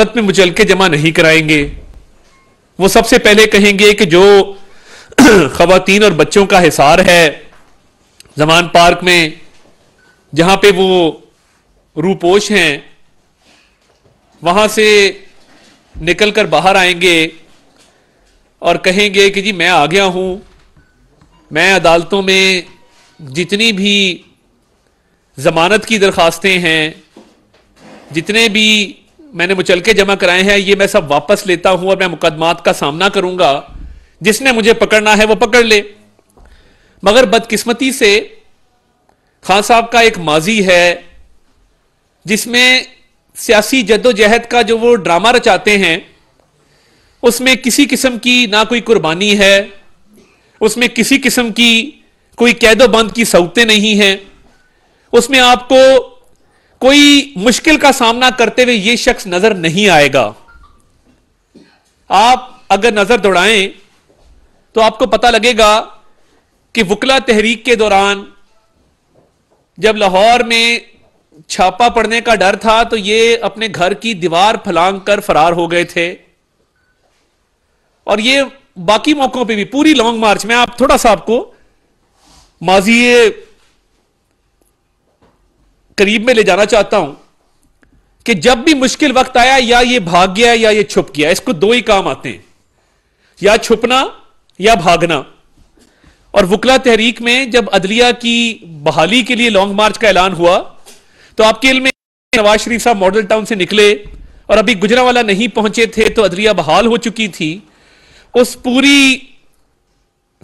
अदालत में मुचल के जमा नहीं कराएंगे वो सबसे पहले कहेंगे कि जो खातन और बच्चों का हिसार है जमान पार्क में जहां पे वो रूपोश हैं वहां से निकल कर बाहर आएंगे और कहेंगे कि जी मैं आ गया हूं मैं अदालतों में जितनी भी जमानत की दरखास्तें हैं जितने भी मैंने मुचल के जमा कराए हैं ये मैं सब वापस लेता हूं और मैं मुकदमात का सामना करूंगा जिसने मुझे पकड़ना है वो पकड़ ले मगर बदकिस्मती से खान साहब का एक माजी है जिसमें सियासी जद्दोजहद का जो वो ड्रामा रचाते हैं उसमें किसी किस्म की ना कोई कुर्बानी है उसमें किसी किस्म की कोई कैदोबंद की सौतें नहीं हैं उसमें आपको कोई मुश्किल का सामना करते हुए यह शख्स नजर नहीं आएगा आप अगर नजर दौड़ाएं तो आपको पता लगेगा कि वकला तहरीक के दौरान जब लाहौर में छापा पड़ने का डर था तो ये अपने घर की दीवार फलांग कर फरार हो गए थे और ये बाकी मौकों पे भी पूरी लॉन्ग मार्च में आप थोड़ा सा आपको माजी करीब में ले जाना चाहता हूं कि जब भी मुश्किल वक्त आया या ये भाग गया या ये छुप गया इसको दो ही काम आते हैं या छुपना या भागना और वकला तहरीक में जब अदलिया की बहाली के लिए लॉन्ग मार्च का ऐलान हुआ तो आपके इल में नवाज शरीफ साहब मॉडल टाउन से निकले और अभी गुजरावाला नहीं पहुंचे थे तो अदलिया बहाल हो चुकी थी उस पूरी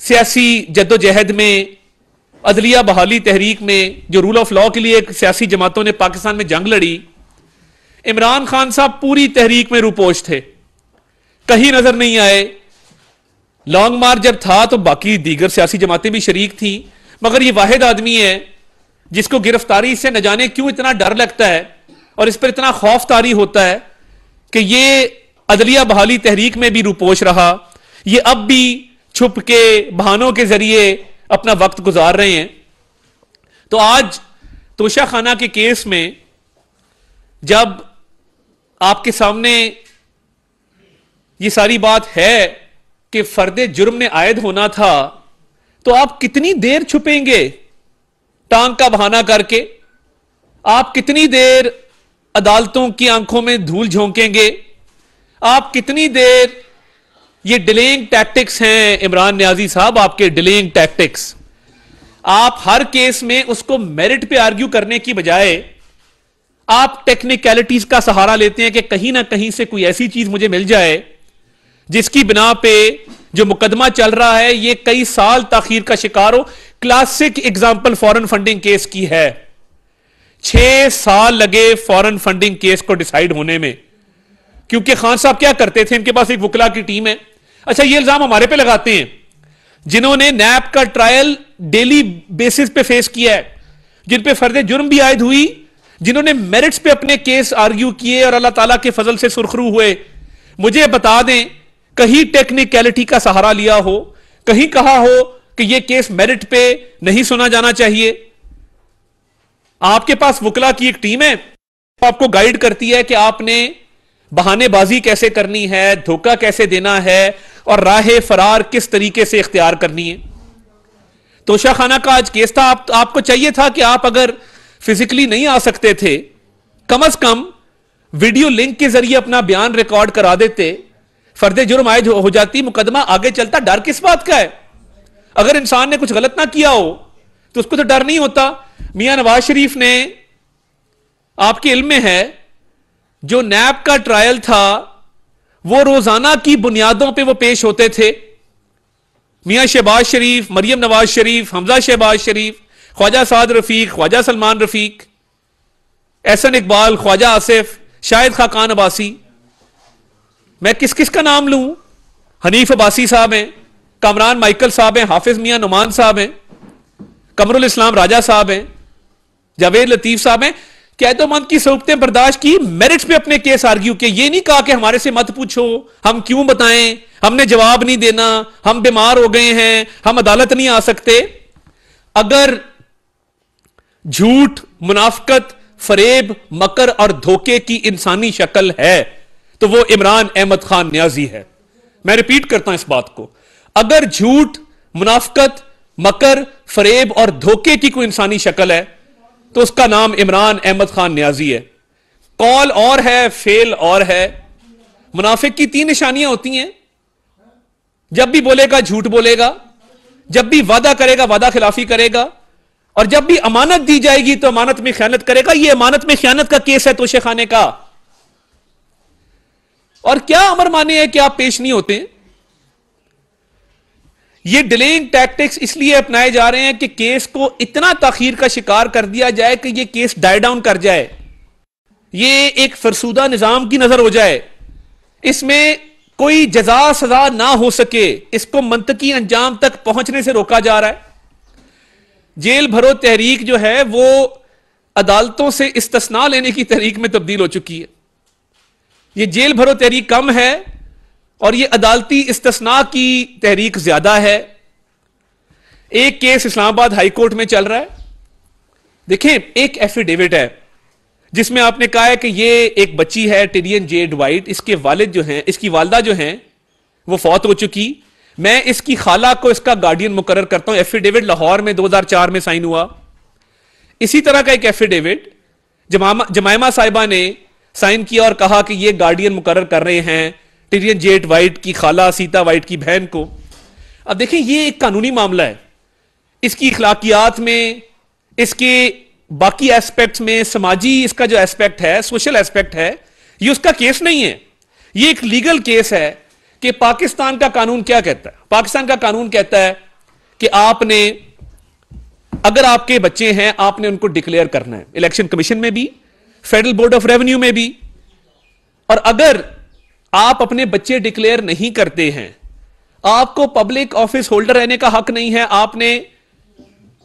सियासी जद्दोजहद में अदलिया बहाली तहरीक में जो रूल ऑफ लॉ के लिए एक सियासी जमातों ने पाकिस्तान में जंग लड़ी इमरान खान साहब पूरी तहरीक में रुपोश थे कहीं नजर नहीं आए लॉन्ग मार्च जब था तो बाकी दीगर सियासी जमातें भी शरीक थी मगर ये वाहिद आदमी है जिसको गिरफ्तारी से न जाने क्यों इतना डर लगता है और इस पर इतना खौफ तारी होता है कि ये अदलिया बहाली तहरीक में भी रुपोश रहा यह अब भी छुप के बहानों के जरिए अपना वक्त गुजार रहे हैं तो आज तोशा खाना के केस में जब आपके सामने ये सारी बात है कि फर्द जुर्म ने आयद होना था तो आप कितनी देर छुपेंगे टांग का बहाना करके आप कितनी देर अदालतों की आंखों में धूल झोंकेंगे आप कितनी देर ये डिलेइंग टैक्टिक्स हैं इमरान न्याजी साहब आपके डिलेइंग टैक्टिक्स आप हर केस में उसको मेरिट पे आर्ग्यू करने की बजाय आप टेक्निकलिटीज का सहारा लेते हैं कि कहीं ना कहीं से कोई ऐसी चीज मुझे मिल जाए जिसकी बिना पे जो मुकदमा चल रहा है ये कई साल तखीर का शिकार हो classic example foreign funding case की है छह साल लगे फॉरन फंडिंग केस को डिसाइड होने में क्योंकि खान साहब क्या करते थे इनके पास एक वकला की टीम है अच्छा ये इल्जाम हमारे पे लगाते हैं जिन्होंने नैप का ट्रायल डेली बेसिस पे फेस किया है जिन पे फर्द जुर्म भी आयद हुई जिन्होंने मेरिट्स पे अपने केस आर्ग्यू किए और अल्लाह ताला के फजल से सुरखरू हुए मुझे बता दें कहीं टेक्निकलिटी का सहारा लिया हो कहीं कहा हो कि यह केस मेरिट पे नहीं सुना जाना चाहिए आपके पास वकला की एक टीम है आपको गाइड करती है कि आपने बहानेबाजी कैसे करनी है धोखा कैसे देना है और राह फरार किस तरीके से इख्तियार करनी है तोशा खाना का आज केस था आप, आपको चाहिए था कि आप अगर फिजिकली नहीं आ सकते थे कम अज कम वीडियो लिंक के जरिए अपना बयान रिकॉर्ड करा देते फर्द जुर्म आयद हो जाती मुकदमा आगे चलता डर किस बात का है अगर इंसान ने कुछ गलत ना किया हो तो उसको तो डर नहीं होता मियां नवाज शरीफ ने आपके इल्म में है जो नैब का ट्रायल था वो रोजाना की बुनियादों पे वो पेश होते थे मियाँ शहबाज शरीफ मरियम नवाज शरीफ हमजा शहबाज शरीफ ख्वाजा साद रफीक ख्वाजा सलमान रफीक एहसन इकबाल ख्वाजा आसिफ शाहिद खाकान अबासी मैं किस किस का नाम लूं हनीफ अबासी साहब हैं कमरान माइकल साहब हैं हाफिज मियाँ नुमान साहब हैं कमरुल इस्लाम राजा साहब हैं जावेद लतीफ़ साहब हैं कैदोमंद की सरूपतें बर्दाश्त की मेरिट्स पे अपने केस आर्ग्यू के ये नहीं कहा कि हमारे से मत पूछो हम क्यों बताएं हमने जवाब नहीं देना हम बीमार हो गए हैं हम अदालत नहीं आ सकते अगर झूठ मुनाफकत फरेब मकर और धोखे की इंसानी शक्ल है तो वो इमरान अहमद खान न्याजी है मैं रिपीट करता हूं इस बात को अगर झूठ मुनाफकत मकर फरेब और धोखे की कोई इंसानी शक्ल है तो उसका नाम इमरान अहमद खान न्याजी है कॉल और है फेल और है मुनाफिक की तीन निशानियां होती हैं जब भी बोलेगा झूठ बोलेगा जब भी वादा करेगा वादा खिलाफी करेगा और जब भी अमानत दी जाएगी तो अमानत में ख्यानत करेगा यह अमानत में ख्यानत का केस है तोशे खाने का और क्या अमर माने है कि आप पेश नहीं होते ये डिलेइंग टैक्टिक्स इसलिए अपनाए जा रहे हैं कि केस को इतना तखीर का शिकार कर दिया जाए कि ये केस डाई डाउन कर जाए ये एक फरसूदा निज़ाम की नज़र हो जाए इसमें कोई जजा सजा ना हो सके इसको मंतकी अंजाम तक पहुंचने से रोका जा रहा है जेल भरो तहरीक जो है वो अदालतों से इस्तना लेने की तहरीक में तब्दील हो चुकी है ये जेल भरो तहरीक कम है और यह अदालती इस्तना की तहरीक ज्यादा है एक केस इस्लामाबाद हाईकोर्ट में चल रहा है देखें एक एफिडेविट है जिसमें आपने कहा है कि ये एक बच्ची है टिडियन जेड वाइट इसके वालिद जो हैं इसकी वालदा जो हैं वो फौत हो चुकी मैं इसकी खाला को इसका गार्डियन मुकर करता हूं एफिडेविट लाहौर में 2004 में साइन हुआ इसी तरह का एक एफिडेविट जमायमा साहिबा ने साइन किया और कहा कि ये गार्डियन मुकर कर रहे हैं टिरियन जेट वाइट की खाला सीता वाइट की बहन को अब देखें ये एक कानूनी मामला है इसकी इखलाकियात में इसके बाकी एस्पेक्ट्स में समाजी इसका जो एस्पेक्ट है सोशल एस्पेक्ट है ये उसका केस नहीं है ये एक लीगल केस है कि पाकिस्तान का कानून क्या कहता है पाकिस्तान का कानून कहता है कि आपने अगर आपके बच्चे हैं आपने उनको डिक्लेयर करना है इलेक्शन कमीशन में भी फेडरल बोर्ड ऑफ रेवेन्यू में भी और अगर आप अपने बच्चे डिक्लेयर नहीं करते हैं आपको पब्लिक ऑफिस होल्डर रहने का हक नहीं है आपने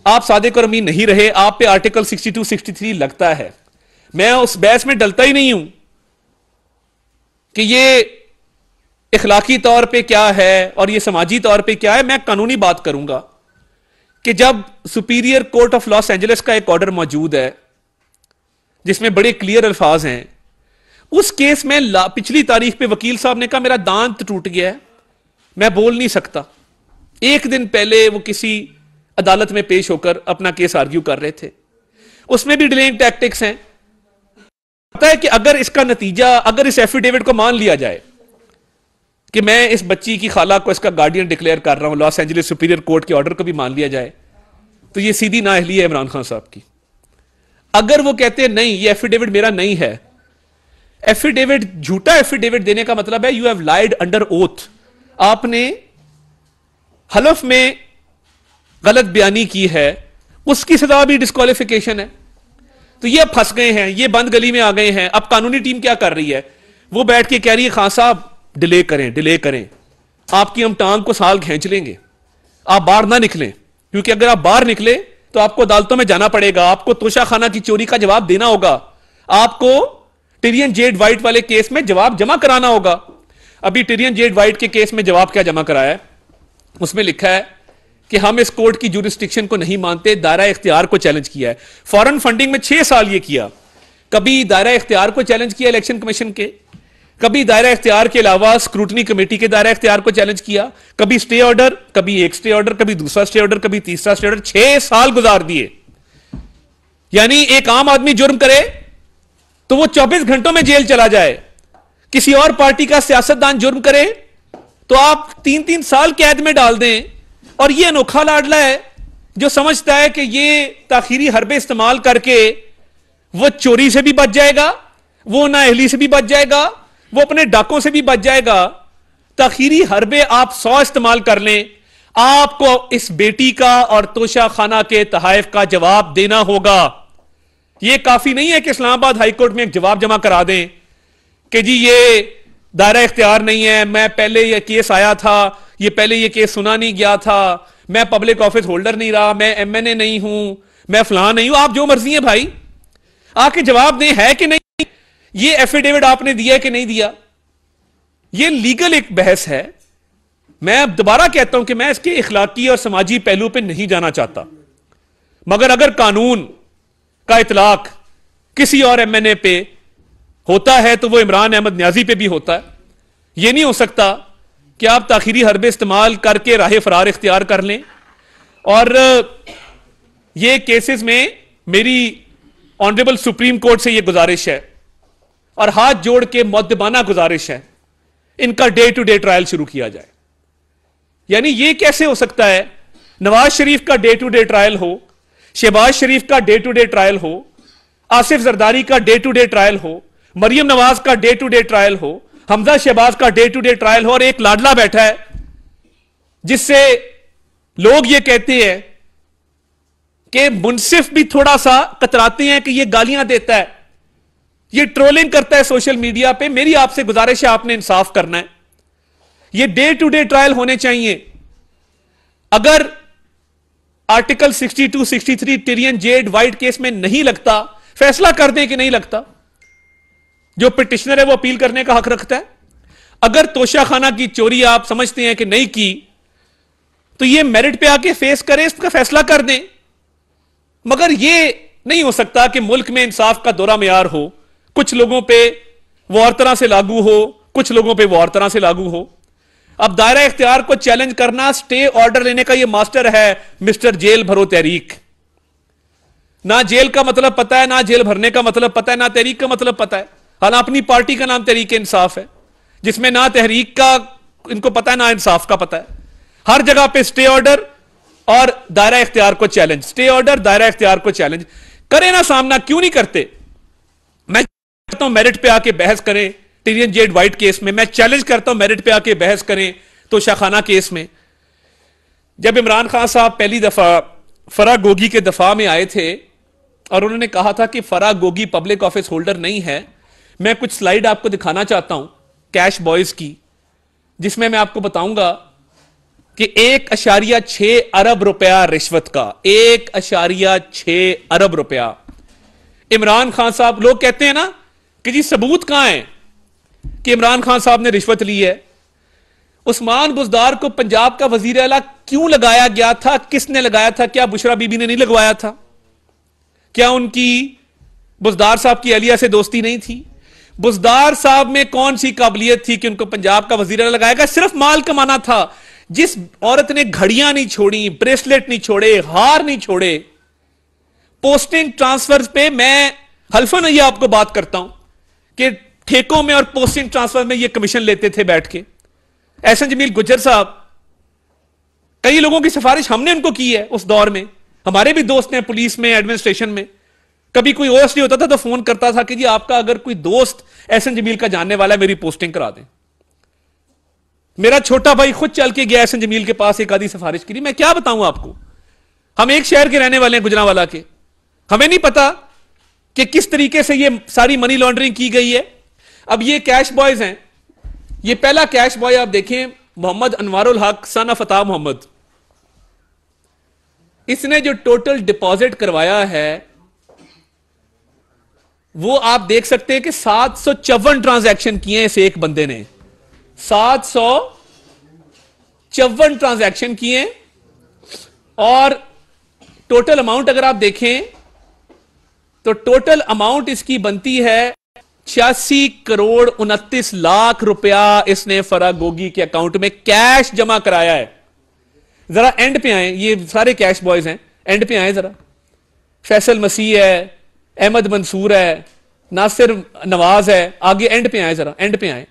आप सादे कर्मी नहीं रहे आप पे आर्टिकल 62 63 लगता है मैं उस बहस में डलता ही नहीं हूं कि ये इखलाकी तौर पे क्या है और ये समाजी तौर पे क्या है मैं कानूनी बात करूंगा कि जब superior court of Los Angeles का एक ऑर्डर मौजूद है जिसमें बड़े क्लियर अल्फाज हैं उस केस में पिछली तारीख पे वकील साहब ने कहा मेरा दांत टूट गया है मैं बोल नहीं सकता एक दिन पहले वो किसी अदालत में पेश होकर अपना केस आर्ग्यू कर रहे थे उसमें भी डिलेइंग टैक्टिक्स हैं पता है कि अगर इसका नतीजा अगर इस एफिडेविट को मान लिया जाए कि मैं इस बच्ची की खाला को इसका गार्डियन डिक्लेयर कर रहा हूं लॉस एंजलिस सुपीरियर कोर्ट के ऑर्डर को भी मान लिया जाए तो ये सीधी नाहली है इमरान खान साहब की अगर वो कहते हैं नहीं ये एफिडेविट मेरा नहीं है एफिडेविट झूठा एफिडेविट देने का मतलब है you have lied under oath आपने हलफ में गलत बयानी की है उसकी सजा भी डिस्कालिफिकेशन है तो ये अब फंस गए हैं ये बंद गली में आ गए हैं अब कानूनी टीम क्या कर रही है वो बैठ के कह रही है खान साहब डिले करें डिले करें आपकी हम टांग को साल खींच लेंगे आप बाहर ना निकलें क्योंकि अगर आप बाहर निकले तो आपको अदालतों में जाना पड़ेगा आपको खाना की चोरी का जवाब देना होगा आपको टिरियन जेड वाइट वाले केस में जवाब जमा कराना होगा अभी टिरियन जेड वाइट के केस में जवाब क्या जमा कराया है उसमें लिखा है कि हम इस कोर्ट की जूरिस्टिक्शन को नहीं मानते दायरा इख्तियार को चैलेंज किया है फॉरन फंडिंग में छह साल ये किया कभी दायरा इख्तियार को चैलेंज किया इलेक्शन कमीशन के कभी दायरा इख्तियार के अलावा स्क्रूटनी कमेटी के दायरा इख्तियार को चैलेंज किया कभी स्टे ऑर्डर कभी एक स्टे ऑर्डर कभी दूसरा स्टे ऑर्डर कभी तीसरा स्टे ऑर्डर छह साल गुजार दिए यानी एक आम आदमी जुर्म करे तो वो 24 घंटों में जेल चला जाए किसी और पार्टी का सियासतदान जुर्म करे तो आप तीन तीन साल कैद में डाल दें और ये अनोखा लाडला है जो समझता है कि ये ताखीरी हरबे इस्तेमाल करके वो चोरी से भी बच जाएगा वो नाअहली से भी बच जाएगा वो अपने डाकों से भी बच जाएगा तखीरी हरबे आप सौ इस्तेमाल कर लें आपको इस बेटी का और तोशा खाना के तहफ का जवाब देना होगा ये काफी नहीं है कि इस्लामाबाद हाईकोर्ट में एक जवाब जमा करा दें कि जी ये दायरा इख्तियार नहीं है मैं पहले यह केस आया था ये पहले यह केस सुना नहीं गया था मैं पब्लिक ऑफिस होल्डर नहीं रहा मैं एम एन ए नहीं हूं मैं फलां नहीं हूं आप जो मर्जी है भाई आके जवाब दें है कि नहीं ये एफिडेविट आपने दिया कि नहीं दिया ये लीगल एक बहस है मैं दोबारा कहता हूं कि मैं इसके इखलाकी और समाजी पहलू पर नहीं जाना चाहता मगर अगर कानून का इतलाक किसी और एम एन ए पे होता है तो वो इमरान अहमद न्याजी पे भी होता है ये नहीं हो सकता कि आप ताखिरी हरबे इस्तेमाल करके राह फरार इख्तियार कर लें और ये केसेस में मेरी ऑनरेबल सुप्रीम कोर्ट से ये गुजारिश है और हाथ जोड़ के मद्दबाना गुजारिश है इनका डे टू डे ट्रायल शुरू किया जाए यानी ये कैसे हो सकता है नवाज शरीफ का डे टू डे ट्रायल हो शहबाज शरीफ का डे टू डे ट्रायल हो आसिफ जरदारी का डे टू डे ट्रायल हो मरियम नवाज का डे टू डे ट्रायल हो हमजा शहबाज का डे टू डे ट्रायल हो और एक लाडला बैठा है जिससे लोग ये कहते हैं कि मुनसिफ भी थोड़ा सा कतराते हैं कि ये गालियां देता है ये ट्रोलिंग करता है सोशल मीडिया पे मेरी आपसे गुजारिश है आपने इंसाफ करना है ये डे टू डे ट्रायल होने चाहिए अगर article 62, 63 Tyrian Jade White case में नहीं लगता फैसला कर दें कि नहीं लगता जो पिटिशनर है वो अपील करने का हक रखता है अगर तोशाखाना की चोरी आप समझते हैं कि नहीं की तो ये मेरिट पे आके फेस करें इसका फैसला कर दें मगर ये नहीं हो सकता कि मुल्क में इंसाफ का दौरा मैार हो कुछ लोगों पर वो और तरह से लागू हो कुछ लोगों पर वो और तरह से लागू हो अब दायरा इख्तियार को चैलेंज करना स्टे ऑर्डर लेने का यह मास्टर है मिस्टर जेल भरो तहरीक ना जेल का मतलब पता है ना जेल भरने का मतलब पता है ना तहरीक का मतलब पता है हालांकि अपनी पार्टी का नाम तहरीक इंसाफ है जिसमें ना तहरीक का इनको पता है ना इंसाफ का पता है हर जगह पे स्टे ऑर्डर और दायरा इख्तियार को चैलेंज स्टे ऑर्डर दायरा इख्तियार को चैलेंज करें ना सामना क्यों नहीं करते मैं कहता हूं मेरिट पे आके बहस करें टीरियन जेड वाइट केस में मैं चैलेंज करता हूं मेरिट पे आके बहस करें तो शाखाना केस में जब इमरान खान साहब पहली दफा फरा गोगी के दफा में आए थे और उन्होंने कहा था कि फरा गोगी पब्लिक ऑफिस होल्डर नहीं है मैं कुछ स्लाइड आपको दिखाना चाहता हूं कैश बॉयज की जिसमें मैं आपको बताऊंगा कि एक अशारिया छह अरब रुपया रिश्वत का एक अशारिया छह अरब रुपया इमरान खान साहब लोग कहते हैं ना कि जी सबूत कहां है कि इमरान खान साहब ने रिश्वत ली है उस्मान बुजदार को पंजाब का वजीर अला क्यों लगाया गया था किसने लगाया था क्या बुशरा बीबी ने नहीं लगवाया था क्या उनकी बुजदार साहब की अलिया से दोस्ती नहीं थी बुजदार साहब में कौन सी काबिलियत थी कि उनको पंजाब का वजीर अला लगाया गया सिर्फ माल कमाना था जिस औरत ने घड़ियां नहीं छोड़ी ब्रेसलेट नहीं छोड़े हार नहीं छोड़े पोस्टिंग ट्रांसफर पे मैं हल्फन ये आपको बात करता हूं कि ठेकों में और पोस्टिंग ट्रांसफर में ये कमीशन लेते थे बैठ के एन जमील गुजर साहब कई लोगों की सिफारिश हमने उनको की है उस दौर में हमारे भी दोस्त हैं पुलिस में एडमिनिस्ट्रेशन में कभी कोई ओएस नहीं होता था तो फोन करता था कि जी आपका अगर कोई दोस्त एहसन जमील का जानने वाला है मेरी पोस्टिंग करा दें मेरा छोटा भाई खुद चल के गया एन जमील के पास एक आधी सिफारिश करी मैं क्या बताऊं आपको हम एक शहर के रहने वाले हैं गुजरावाला के हमें नहीं पता कि किस तरीके से ये सारी मनी लॉन्ड्रिंग की गई है अब ये कैश बॉयज हैं ये पहला कैश बॉय आप देखें मोहम्मद अनवारुल हक सन ऑफ अता मोहम्मद इसने जो टोटल डिपॉजिट करवाया है वो आप देख सकते हैं कि सात सौ चौवन ट्रांजेक्शन किए इस एक बंदे ने सात सौ चौवन ट्रांजेक्शन किए और टोटल अमाउंट अगर आप देखें तो टोटल अमाउंट इसकी बनती है छियासी करोड़ उनतीस लाख रुपया इसने फरा गोगी के अकाउंट में कैश जमा कराया है जरा एंड पे आए ये सारे कैश बॉयज हैं एंड पे आए जरा फैसल मसीह है अहमद मंसूर है नासिर नवाज है आगे एंड पे आए जरा एंड पे आए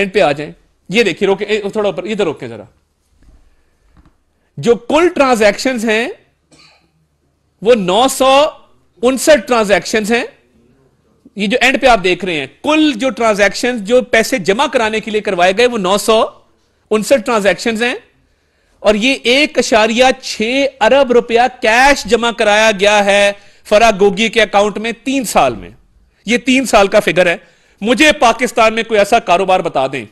एंड पे आ जाए ये देखिए रोके थोड़ा ऊपर इधर रोके जरा जो कुल ट्रांजेक्शन हैं वो नौ सौ उनसठ ट्रांजेक्शन हैं ये जो एंड पे आप देख रहे हैं कुल जो ट्रांजेक्शन जो पैसे जमा कराने के लिए करवाए गए वो नौ सौ उनसठ ट्रांजेक्शन है और ये एक अशारिया छह अरब रुपया कैश जमा कराया गया है फरा गोगी के अकाउंट में तीन साल में ये तीन साल का फिगर है मुझे पाकिस्तान में कोई ऐसा कारोबार बता दें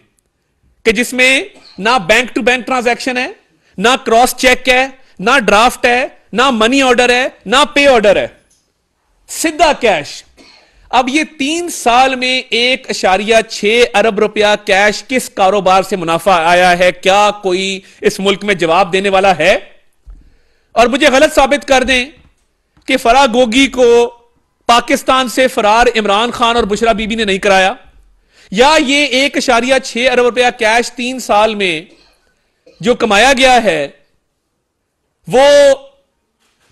कि जिसमें ना बैंक टू बैंक ट्रांजेक्शन है ना क्रॉस चेक है ना ड्राफ्ट है ना मनी ऑर्डर है ना पे ऑर्डर है सीधा कैश अब ये तीन साल में एक अशारिया छह अरब रुपया कैश किस कारोबार से मुनाफा आया है क्या कोई इस मुल्क में जवाब देने वाला है और मुझे गलत साबित कर दें कि फरा गोगी को पाकिस्तान से फरार इमरान खान और बुशरा बीबी ने नहीं कराया या ये एक अशारिया छह अरब रुपया कैश तीन साल में जो कमाया गया है वो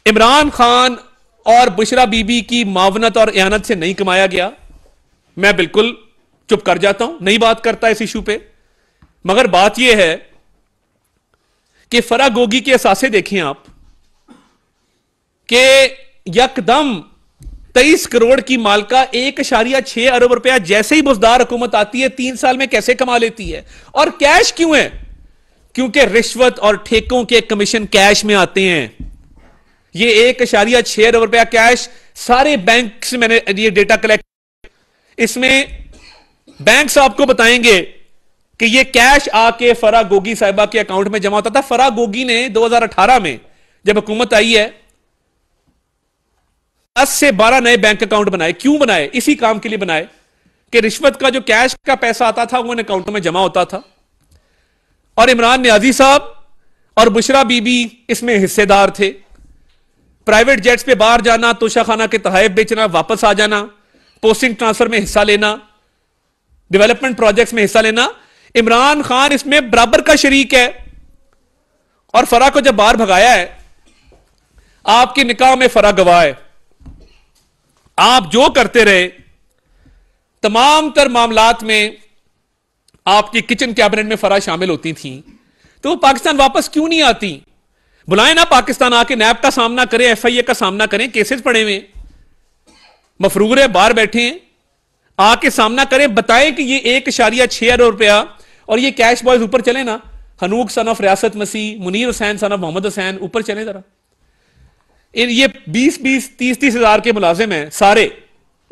इमरान खान और बुशरा बीबी की मावनत और एनत से नहीं कमाया गया मैं बिल्कुल चुप कर जाता हूं नहीं बात करता इस इशू पे मगर बात यह है कि फरा गोगी के असासे देखें आप कि यकदम तेईस करोड़ की मालका एक अशारिया छह अरब रुपया जैसे ही बुजदार हुकूमत आती है तीन साल में कैसे कमा लेती है और कैश क्यों है क्योंकि रिश्वत और ठेकों के कमीशन कैश में आते हैं ये एक इशारिया छह अरब रुपया कैश सारे बैंक से मैंने ये डेटा कलेक्ट इसमें बैंक आपको बताएंगे कि ये कैश आके फरा गोगी साहिबा के अकाउंट में जमा होता था फरा गोगी ने 2018 में जब हुकूमत आई है दस से बारह नए बैंक अकाउंट बनाए क्यों बनाए इसी काम के लिए बनाए कि रिश्वत का जो कैश का पैसा आता था वो इन अकाउंटों में जमा होता था और इमरान न्याजी साहब और बुशरा बीबी इसमें हिस्सेदार थे प्राइवेट जेट्स पे बाहर जाना तोशाखाना के तहैब बेचना वापस आ जाना पोस्टिंग ट्रांसफर में हिस्सा लेना डेवलपमेंट प्रोजेक्ट्स में हिस्सा लेना इमरान खान इसमें बराबर का शरीक है और फरा को जब बाहर भगाया है आपके निकाह में फरा गवाह है आप जो करते रहे तमाम तर मामलात में आपकी किचन कैबिनेट में फरा शामिल होती थी तो वो पाकिस्तान वापस क्यों नहीं आती बुलाए ना पाकिस्तान आके नैब का सामना करें एफआईए का सामना करें केसेस पड़े हुए मफरूर है बाहर बैठे हैं आके सामना करें बताएं कि ये एक इशारिया छह अरब रुपया और ये कैश बॉयज ऊपर चले ना हनूक son of Riyasat Masih Munir Hussain son of Mohammad Hussain ऊपर चले जरा ये बीस बीस तीस तीस हजार के मुलाजिम हैं सारे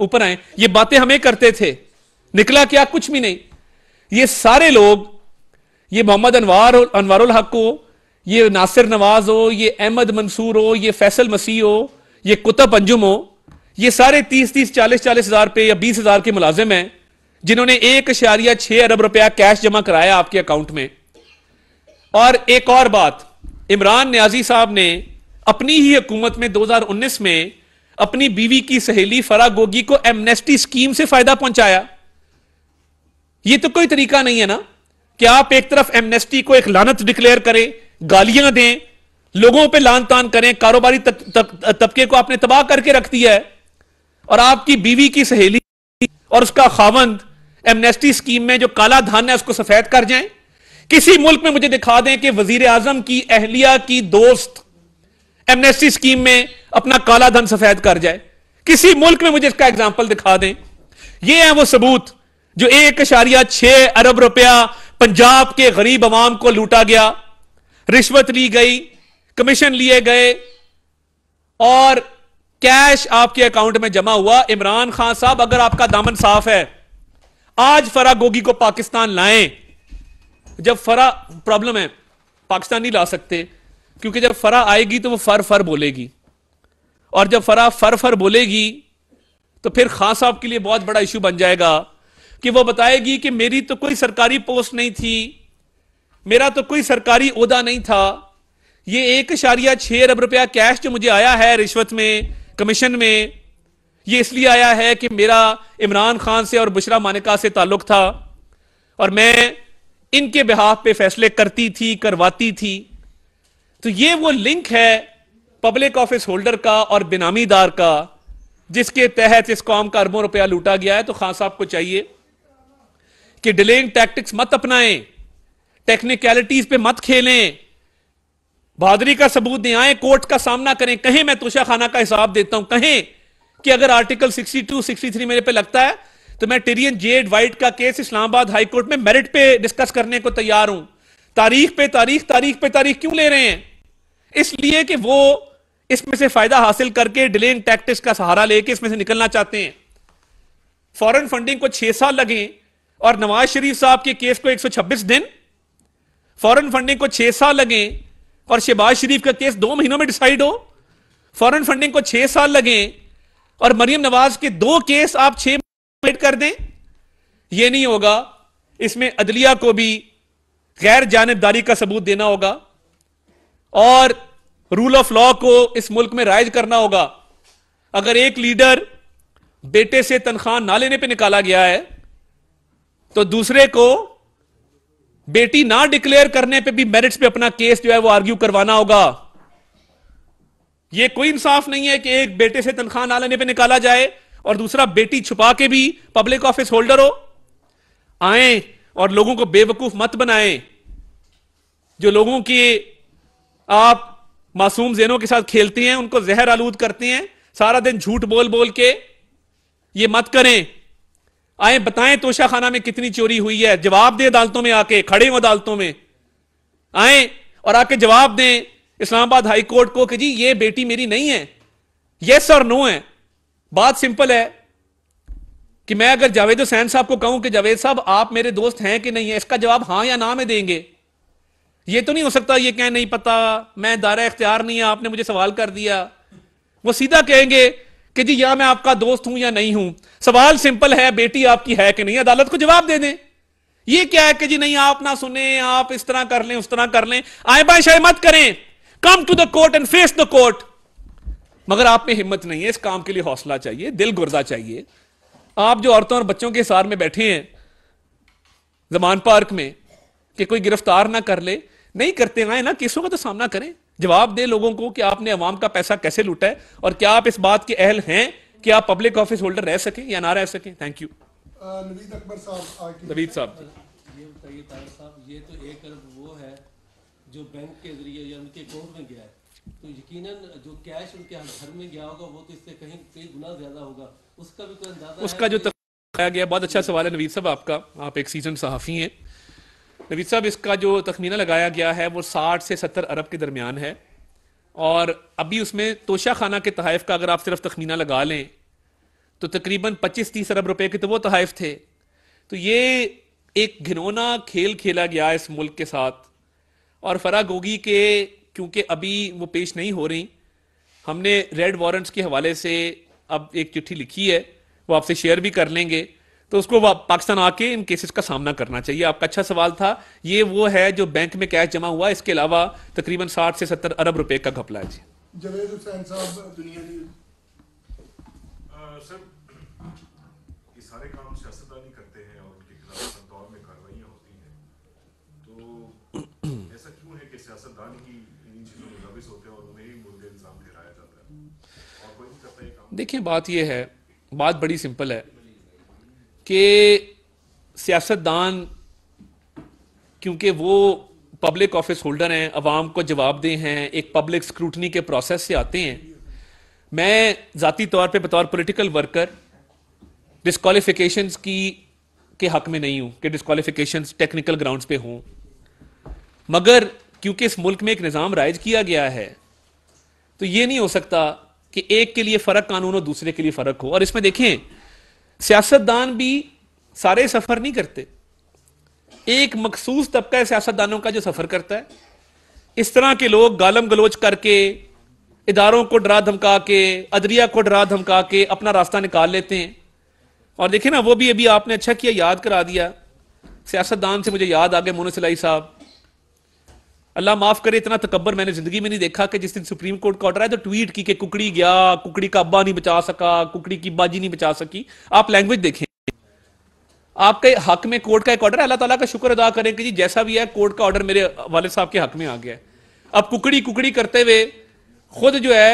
ऊपर आए ये बातें हमें करते थे निकला क्या कुछ भी नहीं ये सारे लोग ये मोहम्मद अनवार अनवारुल हक को ये नासिर नवाज हो ये अहमद मंसूर हो ये फैसल मसीह हो ये कुतब अंजुम हो ये सारे तीस तीस चालीस चालीस हजार पे या बीस हजार के मुलाजिम हैं जिन्होंने एक इशारिया छह अरब रुपया कैश जमा कराया आपके अकाउंट में और एक और बात इमरान न्याजी साहब ने अपनी ही हुकूमत में 2019 में अपनी बीवी की सहेली फरा गोगी को एमनेस्टी स्कीम से फायदा पहुंचाया यह तो कोई तरीका नहीं है ना कि आप एक तरफ एमनेस्टी को एक लानत डिक्लेयर करें गालियां दें लोगों पे लान तान करें कारोबारी तबके को आपने तबाह करके रख दिया है और आपकी बीवी की सहेली और उसका खावंद एमनेस्टी स्कीम में जो काला धान है उसको सफेद कर जाए किसी मुल्क में मुझे दिखा दें कि वजीर आजम की अहलिया की दोस्त एमनेस्टी स्कीम में अपना काला धन सफेद कर जाए किसी मुल्क में मुझे इसका एग्जाम्पल दिखा दें यह है वो सबूत जो एक अशारिया छह अरब रुपया पंजाब के गरीब अवाम को लूटा गया रिश्वत ली गई कमीशन लिए गए और कैश आपके अकाउंट में जमा हुआ इमरान खान साहब अगर आपका दामन साफ है आज फरा गोगी को पाकिस्तान लाएं जब फरा प्रॉब्लम है पाकिस्तान नहीं ला सकते क्योंकि जब फरा आएगी तो वो फर फर बोलेगी और जब फरा फर फर बोलेगी तो फिर खान साहब के लिए बहुत बड़ा इशू बन जाएगा कि वो बताएगी कि मेरी तो कोई सरकारी पोस्ट नहीं थी मेरा तो कोई सरकारी उहदा नहीं था ये एक इशारिया छह अरब रुपया कैश जो मुझे आया है रिश्वत में कमीशन में ये इसलिए आया है कि मेरा इमरान खान से और बुशरा मानिका से ताल्लुक था और मैं इनके बिहाफ पे फैसले करती थी करवाती थी तो ये वो लिंक है पब्लिक ऑफिस होल्डर का और बिनामीदार का जिसके तहत इस कौम का अरबों रुपया लूटा गया है तो खान साहब को चाहिए कि डिलेइंग टैक्टिक्स मत अपनाएं टेक्निकलिटीज पे मत खेलें बहादरी का सबूत दें आए कोर्ट का सामना करें कहें मैं तुषा खाना का हिसाब देता हूं कहें कि अगर आर्टिकल 62, 63 मेरे पे लगता है तो मैं टेरियन जेड वाइट का केस इस्लामाबाद हाईकोर्ट में मेरिट पे डिस्कस करने को तैयार हूं तारीख पे तारीख तारीख पे तारीख क्यों ले रहे हैं इसलिए कि वो इसमें से फायदा हासिल करके डिलेन टैक्टिस का सहारा लेके इसमें से निकलना चाहते हैं फॉरेन फंडिंग को छह साल लगे और नवाज शरीफ साहब के केस को एक दिन फॉरेन फंडिंग को छह साल लगे और शहबाज शरीफ का केस दो महीनों में डिसाइड हो फॉरेन फंडिंग को छह साल लगे और मरीम नवाज के दो केस आप छह वेट कर दें यह नहीं होगा इसमें अदलिया को भी गैर जानबदारी का सबूत देना होगा और रूल ऑफ लॉ को इस मुल्क में राइज करना होगा अगर एक लीडर बेटे से तनख्वाह ना लेने पे निकाला गया है तो दूसरे को बेटी ना डिक्लेयर करने पे भी मेरिट्स पे अपना केस जो है वो आर्ग्यू करवाना होगा ये कोई इंसाफ नहीं है कि एक बेटे से तनख्वाह ना लेने पे निकाला जाए और दूसरा बेटी छुपा के भी पब्लिक ऑफिस होल्डर हो आए और लोगों को बेवकूफ मत बनाए जो लोगों की आप मासूम जेनों के साथ खेलते हैं उनको जहर आलूद करते हैं सारा दिन झूठ बोल बोल के ये मत करें आए बताएं तोशा खाना में कितनी चोरी हुई है जवाब दें अदालतों में आके खड़े हों अदालतों में आए और आके जवाब दें इस्लामाबाद हाई कोर्ट को कि जी ये बेटी मेरी नहीं है यस और नो है बात सिंपल है कि मैं अगर जावेद हुसैन साहब को कहूं कि जावेद साहब आप मेरे दोस्त हैं कि नहीं है इसका जवाब हां या ना में देंगे ये तो नहीं हो सकता ये क्या नहीं पता मैं दायरा इख्तियार नहीं है आपने मुझे सवाल कर दिया वो सीधा कहेंगे कि जी या मैं आपका दोस्त हूं या नहीं हूं सवाल सिंपल है बेटी आपकी है कि नहीं अदालत को जवाब दे दें ये क्या है कि जी नहीं आप ना सुने आप इस तरह कर लें उस तरह कर लें आए बाय शाय मत करें come to the court and face the court मगर आप में हिम्मत नहीं है इस काम के लिए हौसला चाहिए दिल गुर्जा चाहिए आप जो औरतों और बच्चों के सार में बैठे हैं जमान पार्क में कि कोई गिरफ्तार ना कर ले नहीं करते आए ना केसों का तो सामना करें जवाब दे लोगों को कि आपने अवाम का पैसा कैसे लूटा है और क्या आप इस बात के अहल हैं कि आप पब्लिक ऑफिस होल्डर रह सकें या ना रह सकें थैंक यू नवीद अकबर साहब नवीद साहब ये बताइए साहब ये तो एक अरब वो है जो बैंक के जरिए या उनके अकाउंट में गया है तो यकीनन जो कैश उनके घर में गया होगा वो तो इससे कहीं कई गुना ज्यादा होगा उसका भी कोई अंदाजा उसका जो तक गया बहुत अच्छा सवाल है नवीद साहब आपका आप एक सीजन सहाफ़ी हैं नवीद साहब इसका जो तखमीना लगाया गया है वो साठ से सत्तर अरब के दरमियान है और अभी उसमें तोशा खाना के तहफ़ का अगर आप सिर्फ तखमीना लगा लें तो तकरीबन पच्चीस तीस अरब रुपए के तो वो तहफ़ थे तो ये एक घिनौना खेल खेला गया इस मुल्क के साथ और फरा गोगी के क्योंकि अभी वो पेश नहीं हो रही हमने रेड वारंट्स के हवाले से अब एक चिट्ठी लिखी है वो आपसे शेयर भी कर लेंगे तो उसको पाकिस्तान आके इन केसेस का सामना करना चाहिए आपका अच्छा सवाल था ये वो है जो बैंक में कैश जमा हुआ इसके अलावा तकरीबन साठ से सत्तर अरब रुपए का घपला है जी देखिए बात यह है बात बड़ी सिंपल है कि सियासतदान क्योंकि वो पब्लिक ऑफिस होल्डर हैं अवाम को जवाब दे हैं एक पब्लिक स्क्रूटनी के प्रोसेस से आते हैं मैं ज़ाती तौर पे बतौर पॉलिटिकल वर्कर डिस्कॉलीफिकेशन की के हक में नहीं हूं कि डिस्कॉलीफिकेशन टेक्निकल ग्राउंड्स पे हों मगर क्योंकि इस मुल्क में एक निज़ाम राइज किया गया है तो ये नहीं हो सकता कि एक के लिए फ़र्क कानून और दूसरे के लिए फ़र्क हो और इसमें देखें सियासतदान भी सारे सफर नहीं करते एक मखसूस तबका है सियासतदानों का जो सफर करता है इस तरह के लोग गालम गलोच करके इदारों को डरा धमका के अदरिया को डरा धमका के अपना रास्ता निकाल लेते हैं और देखे ना वो भी अभी आपने अच्छा किया याद करा दिया सियासतदान से मुझे याद आ गया मोनस साहब अल्लाह माफ करे इतना तकबर मैंने जिंदगी में नहीं देखा कि जिस दिन सुप्रीम कोर्ट का ऑर्डर आया तो ट्वीट की कि कुकड़ी गया कुकड़ी का अब्बा नहीं बचा सका कुकड़ी की बाजी नहीं बचा सकी आप लैंग्वेज देखें आपके हक में कोर्ट का एक ऑर्डर है अल्लाह ताला का शुक्र अदा करें कि जी जैसा भी है कोर्ट का ऑर्डर मेरे वाले साहब के हक में आ गया अब कुकड़ी कुकड़ी करते हुए खुद जो है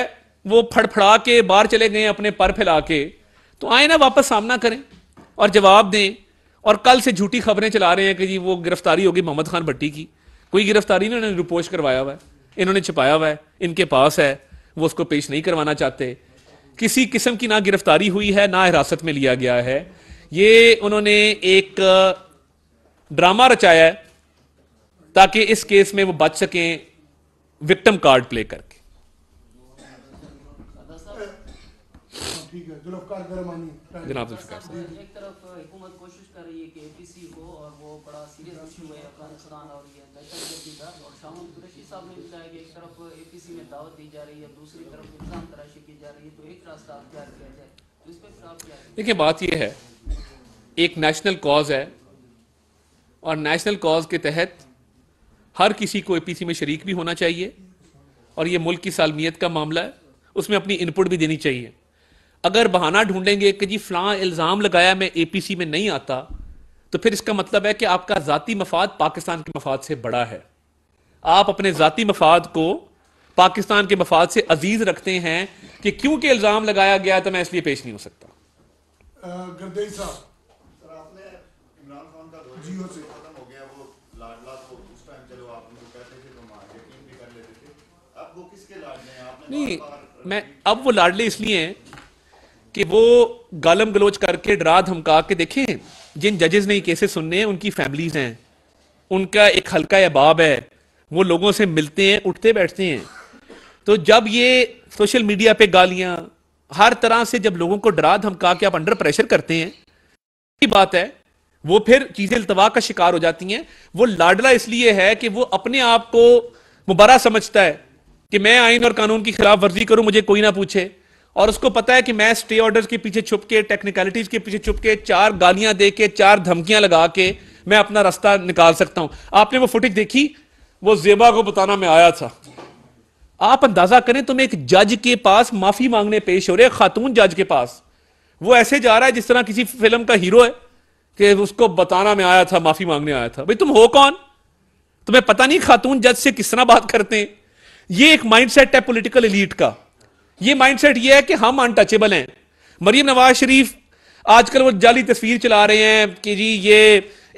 वो फड़फड़ा के बाहर चले गए अपने पर फैला के तो आए ना वापस सामना करें और जवाब दें और कल से झूठी खबरें चला रहे हैं कि जी वो गिरफ्तारी होगी मोहम्मद खान भट्टी की कोई गिरफ्तारी नहीं उन्होंने रिपोर्ट करवाया हुआ है इन्होंने छिपाया हुआ है इनके पास है वो उसको पेश नहीं करवाना चाहते किसी किस्म की ना गिरफ्तारी हुई है ना हिरासत में लिया गया है ये उन्होंने एक ड्रामा रचाया है ताकि इस केस में वो बच सकें विक्टम कार्ड प्ले करके जनाब एक तरफ हुकूमत कोशिश कर रही है कि एपीसी को और वो बड़ा सीरियस इशू है अफगानिस्तान और ये और कुरैशी साहब ने कि एक तरफ एपीसी में दावत दी जा रही है दूसरी तरफ तराशी की जा रही है तो एक रास्ता अख्तियार किया जाए तो इस पर क्या देखिए बात यह है एक नेशनल कॉज है और नेशनल कॉज के तहत हर किसी को सी में शरीक भी होना चाहिए और ये मुल्क की सालमियत का मामला है उसमें अपनी इनपुट भी देनी चाहिए अगर बहाना ढूंढेंगे कि जी फलां इल्ज़ाम लगाया मैं ए पी सी में नहीं आता तो फिर इसका मतलब है कि आपका जाति मफाद पाकिस्तान के मफाद से बड़ा है आप अपने जाति मफाद को पाकिस्तान के मफाद से अजीज रखते हैं कि क्योंकि इल्ज़ाम लगाया गया तो मैं इसलिए पेश नहीं हो सकता नहीं मैं अब वो लाडले इसलिए हैं कि वो गालम गलोच करके डरा धमका के देखें जिन जजेस ने केसेस सुनने हैं उनकी फैमिलीज हैं उनका एक हल्का अहबाब है वो लोगों से मिलते हैं उठते बैठते हैं तो जब ये सोशल मीडिया पे गालियां हर तरह से जब लोगों को डरा धमका के आप अंडर प्रेशर करते हैं की बात है वो फिर चीजें अल्तवा का शिकार हो जाती हैं वो लाडला इसलिए है कि वो अपने आप को मुबारा समझता है कि मैं आइन और कानून की खिलाफ वर्जी करूं मुझे कोई ना पूछे और उसको पता है कि मैं स्टे ऑर्डर के पीछे छुप के टेक्निकलिटीज के पीछे छुप के चार गालियां दे के चार धमकियां लगा के मैं अपना रास्ता निकाल सकता हूं आपने वो फुटेज देखी वो जेबा को बताना मैं आया था आप अंदाजा करें तुम एक जज के पास माफी मांगने पेश हो रहे खातून जज के पास वो ऐसे जा रहा है जिस तरह किसी फिल्म का हीरो है कि उसको बताना मैं आया था माफी मांगने आया था भाई तुम हो कौन तुम्हें पता नहीं खातून जज से किस तरह बात करते हैं ये एक माइंडसेट है पॉलिटिकल एलीट का ये माइंडसेट ये है कि हम अनटचेबल हैं मरियम नवाज शरीफ आजकल वो जाली तस्वीर चला रहे हैं कि जी ये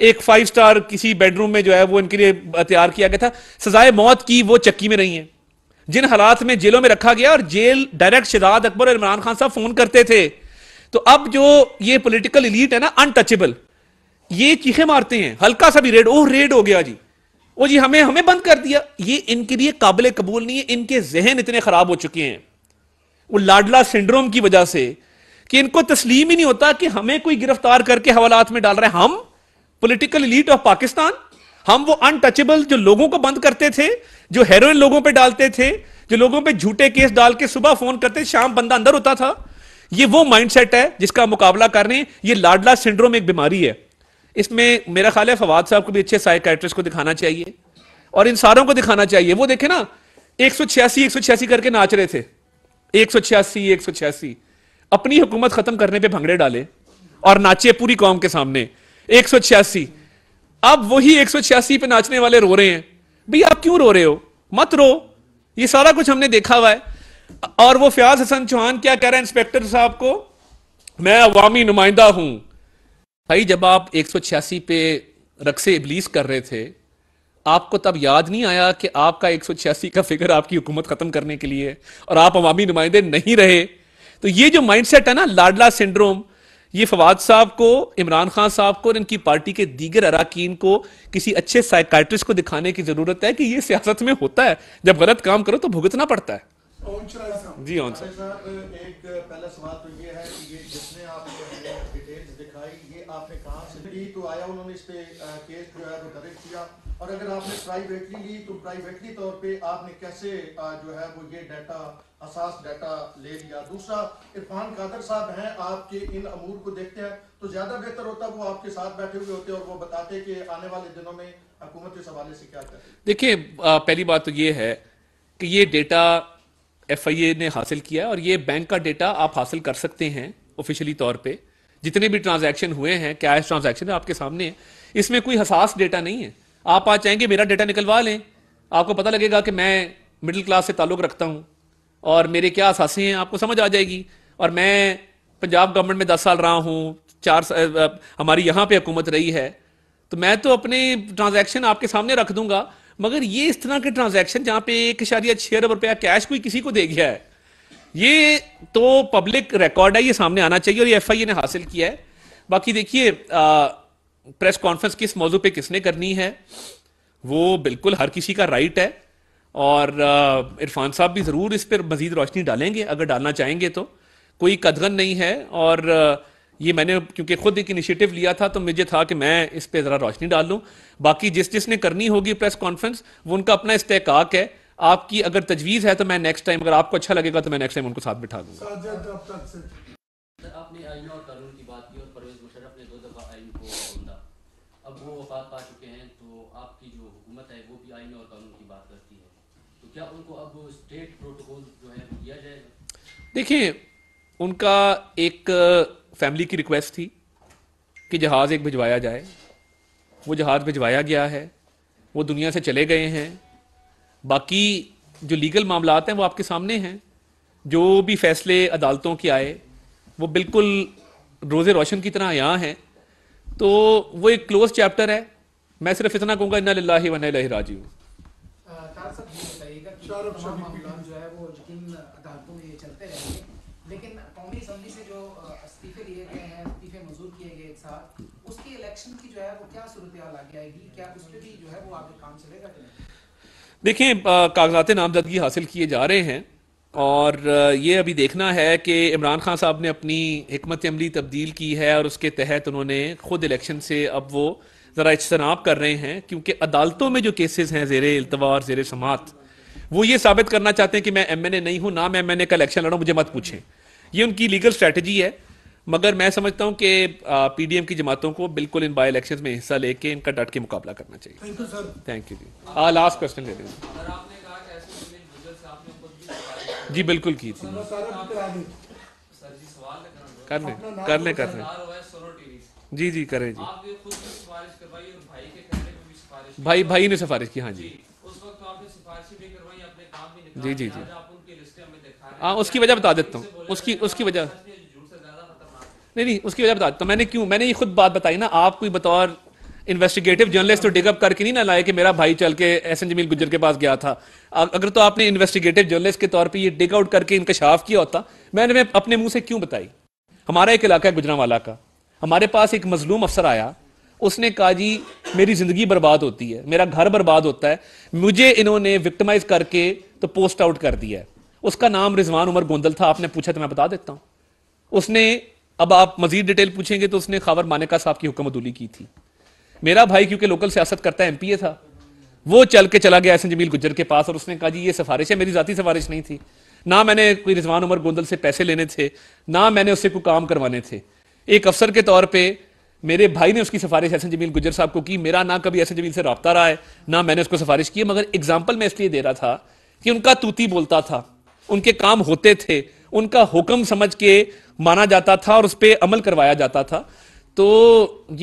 एक फाइव स्टार किसी बेडरूम में जो है वो इनके लिए तैयार किया गया था सजाए मौत की वो चक्की में नहीं है जिन हालात में जेलों में रखा गया और जेल डायरेक्ट शहजाद अकबर और इमरान खान साहब फोन करते थे तो अब जो ये पॉलिटिकल इलीट है ना अनटचेबल ये चीखे मारते हैं हल्का सा भी रेड ओह रेड हो गया जी ओ जी हमें हमें बंद कर दिया ये इनके लिए काबिल कबूल नहीं है इनके जहन इतने खराब हो चुके हैं वो लाडला सिंड्रोम की वजह से कि इनको तस्लीम ही नहीं होता कि हमें कोई गिरफ्तार करके हवालात में डाल रहे हैं हम पॉलिटिकल लीड ऑफ पाकिस्तान हम वो अनटचेबल जो लोगों को बंद करते थे जो हेरोइन लोगों पे डालते थे जो लोगों पे झूठे केस डाल के सुबह फोन करते शाम बंदा अंदर होता था ये वो माइंडसेट है जिसका मुकाबला कर रहे हैं ये लाडला सिंड्रोम एक बीमारी है इसमें मेरा ख्याल है फवाद साहब को भी अच्छे साइकाट्रिस्ट को दिखाना चाहिए और इन सारों को दिखाना चाहिए वो देखे ना एक सौ छियासी एक सौ छियासी करके नाच रहे थे एक सौ छियासी एक सौ छियासी अपनी हुकूमत खत्म करने पे भंगड़े डाले और नाचे पूरी कौम के सामने एक सौ छियासी अब वही एक सौ छियासी पे नाचने वाले रो रहे हैं भाई आप क्यों रो रहे हो मत रो ये सारा कुछ हमने देखा हुआ है और वो फयाज हसन चौहान क्या कह रहे हैं इंस्पेक्टर साहब को मैं अवामी नुमाइंदा हूं भाई जब आप एक सौ छियासी पे रक्से इबलीस कर रहे थे आपको तब याद नहीं आया कि आपका एक का फिगर आपकी हुकूमत खत्म करने के लिए और आप अवामी नुमाइंदे नहीं रहे तो ये जो माइंडसेट है ना लाडला सिंड्रोम ये फवाद साहब को इमरान खान साहब को और इनकी पार्टी के दीगर अरकान को किसी अच्छे साइकाट्रिस्ट को दिखाने की जरूरत है कि ये सियासत में होता है जब गलत काम करो तो भुगतना पड़ता है जी ऑन सर एक पहला सवाल तो ये है कि ये जिसने आप डिटेल्स दिखाई ये आपने कहा से तो आया उन्होंने इस पे केस जो है वो दर्ज किया और अगर आपने प्राइवेटली ली तो प्राइवेटली तौर पे आपने कैसे जो है वो ये डाटा असास डाटा ले लिया दूसरा इरफान कादर साहब हैं आपके इन अमूर को देखते हैं तो ज़्यादा बेहतर होता वो आपके साथ बैठे हुए होते और वो बताते कि आने वाले दिनों में हुकूमत इस हवाले से क्या करे देखिए पहली बात तो ये है कि ये डेटा एफ ने हासिल किया और ये बैंक का डेटा आप हासिल कर सकते हैं ऑफिशियली तौर पर जितने भी ट्रांजैक्शन हुए हैं कैश ट्रांजैक्शन आपके सामने इसमें कोई हसास डेटा नहीं है आप आज चाहेंगे मेरा डेटा निकलवा लें आपको पता लगेगा कि मैं मिडिल क्लास से ताल्लुक़ रखता हूँ और मेरे क्या असासे हैं आपको समझ आ जाएगी और मैं पंजाब गवर्नमेंट में दस साल रहा हूँ चार साल, हमारी यहाँ पे हुकूमत रही है तो मैं तो अपने ट्रांजैक्शन आपके सामने रख दूंगा मगर ये इस तरह के ट्रांजैक्शन जहाँ पे एक इशारिया छः अरब रुपया कैश कोई किसी को दे गया है ये तो पब्लिक रिकॉर्ड है ये सामने आना चाहिए और ये एफ आई ए ने हासिल किया है बाकी देखिए प्रेस कॉन्फ्रेंस किस मौजू पे किसने करनी है वो बिल्कुल हर किसी का राइट है और इरफान साहब भी ज़रूर इस पर मज़ीद रोशनी डालेंगे अगर डालना चाहेंगे तो कोई कदगन नहीं है और ये मैंने क्योंकि खुद एक इनिशिएटिव लिया था तो मुझे था कि मैं इस पर ज़रा रोशनी डाल लूँ बाकी जिस जिसने करनी होगी प्रेस कॉन्फ्रेंस वो उनका अपना इस्तेकाक है आपकी अगर तजवीज़ है तो मैं नेक्स्ट टाइम अगर आपको अच्छा लगेगा तो मैं नेक्स्ट टाइम उनको साथ बिठा दूंगा वो वफात पा चुके हैं तो आपकी जो हुकूमत है वो भी आइन और कानून की बात करती है तो क्या उनको अब स्टेट प्रोटोकॉल जो है वो दिया जाएगा देखिए उनका एक फैमिली की रिक्वेस्ट थी कि जहाज़ एक भिजवाया जाए वो जहाज़ भिजवाया गया है वो दुनिया से चले गए हैं बाकी जो लीगल मामला हैं वो आपके सामने हैं जो भी फैसले अदालतों के आए वो बिल्कुल रोज़े रोशन की तरह यहाँ हैं तो वो एक क्लोज चैप्टर है मैं सिर्फ इतना कहूंगा इन लाही वन राजी हूँ लेकिन देखिए कागजात नामजदगी हासिल किए जा रहे हैं और ये अभी देखना है कि इमरान खान साहब ने अपनी हमत अमली तब्दील की है और उसके तहत उन्होंने खुद इलेक्शन से अब वो ज़रा इजतनाब कर रहे हैं क्योंकि अदालतों में जो केसेस हैं जेर अल्तवा और जेर समात वो ये साबित करना चाहते हैं कि मैं एम एन ए नहीं हूँ ना मैं एम एन ए का इलेक्शन लड़ा मुझे मत पूछें ये उनकी लीगल स्ट्रेटजी है मगर मैं समझता हूँ कि पी डी एम की जमातों को बिल्कुल इन बाई इलेक्शन में हिस्सा लेके इनका डट के मुकाबला करना चाहिए thank you sir thank you जी लास्ट क्वेश्चन ले लीजिए जी बिल्कुल की थी कर लें कर लें कर जी जी करें जी भाई भाई ने सिफारिश की हाँ जी जी तो जी जी हाँ उसकी वजह बता देता हूँ उसकी उसकी वजह नहीं नहीं उसकी वजह बता देता हूँ मैंने क्यों मैंने ये खुद बात बताई ना आप कोई बतौर इन्वेस्टिगेटिव जर्नलिस्ट तो डिगअप करके नहीं ना लाए कि मेरा भाई चल के एस एन जमील गुजर के पास गया था अगर तो आपने इन्वेस्टिगेटिव जर्नलिस्ट के तौर पर यह डिग आउट करके इंकशाफ किया होता मैंने अपने मुंह से क्यों बताई हमारा एक इलाका है गुजरावाला का हमारे पास एक मजलूम अफसर आया उसने कहा जी मेरी जिंदगी बर्बाद होती है मेरा घर बर्बाद होता है मुझे इन्होंने विक्टमाइज करके तो पोस्ट आउट कर दिया है उसका नाम रिजवान उमर गोंदल था आपने पूछा तो मैं बता देता हूं उसने अब आप मजीद डिटेल पूछेंगे तो उसने खबर मानिका साहब की हुक्मदूली की थी मेरा भाई क्योंकि लोकल सियासत करता है एम था वो चल के चला गया एस जमील गुज्जर के पास और उसने कहा जी ये सिफारिश है मेरी जाती सिफारिश नहीं थी ना मैंने कोई रिजवान उमर गोंदल से पैसे लेने थे ना मैंने उससे कोई काम करवाने थे एक अफसर के तौर पर मेरे भाई ने उसकी सिफारिश एहसन जमील गुजर साहब को की मेरा ना कभी एहसन जमील से रबता रहा है ना मैंने उसको सिफारिश की मगर एग्जाम्पल मैं इसलिए दे रहा था कि उनका तूती बोलता था उनके काम होते थे उनका हुक्म समझ के माना जाता था और उस पर अमल करवाया जाता था तो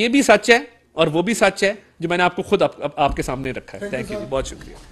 ये भी सच है और वो भी सच है जो मैंने आपको खुद आप, आपके सामने रखा है थैंक यू बहुत शुक्रिया